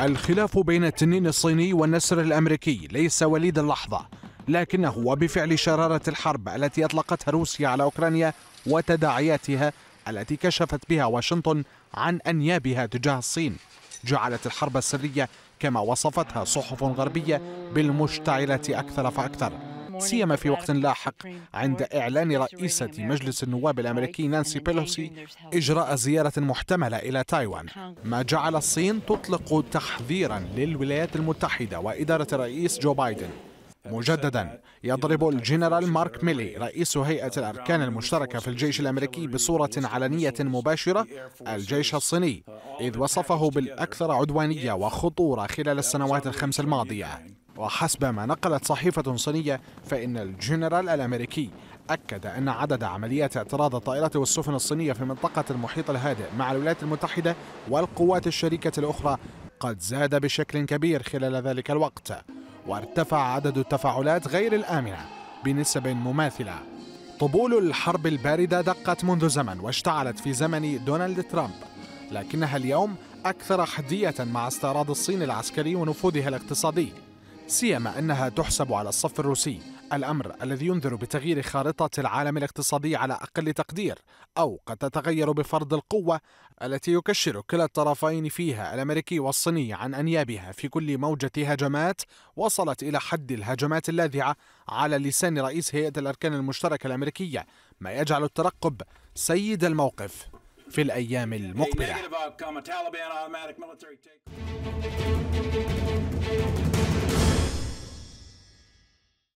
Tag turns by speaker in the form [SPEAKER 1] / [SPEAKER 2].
[SPEAKER 1] الخلاف بين التنين الصيني والنسر الأمريكي ليس وليد اللحظة لكنه وبفعل شرارة الحرب التي أطلقتها روسيا على أوكرانيا وتداعياتها التي كشفت بها واشنطن عن أنيابها تجاه الصين جعلت الحرب السرية كما وصفتها صحف غربية بالمشتعلة أكثر فأكثر سيما في وقت لاحق عند إعلان رئيسة مجلس النواب الأمريكي نانسي بيلوسي إجراء زيارة محتملة إلى تايوان ما جعل الصين تطلق تحذيرا للولايات المتحدة وإدارة الرئيس جو بايدن مجددا يضرب الجنرال مارك ميلي رئيس هيئة الأركان المشتركة في الجيش الأمريكي بصورة علنية مباشرة الجيش الصيني إذ وصفه بالأكثر عدوانية وخطورة خلال السنوات الخمس الماضية وحسب ما نقلت صحيفة صينية فإن الجنرال الأمريكي أكد أن عدد عمليات اعتراض الطائرات والسفن الصينية في منطقة المحيط الهادئ مع الولايات المتحدة والقوات الشريكة الأخرى قد زاد بشكل كبير خلال ذلك الوقت وارتفع عدد التفاعلات غير الآمنة بنسب مماثلة طبول الحرب الباردة دقت منذ زمن واشتعلت في زمن دونالد ترامب لكنها اليوم أكثر حدية مع استعراض الصين العسكري ونفوذها الاقتصادي سيما أنها تحسب على الصف الروسي الأمر الذي ينذر بتغيير خارطة العالم الاقتصادي على أقل تقدير أو قد تتغير بفرض القوة التي يكشر كلا الطرفين فيها الأمريكي والصيني عن أنيابها في كل موجة هجمات وصلت إلى حد الهجمات اللاذعة على لسان رئيس هيئة الأركان المشتركة الأمريكية ما يجعل الترقب سيد الموقف في الأيام المقبلة uh,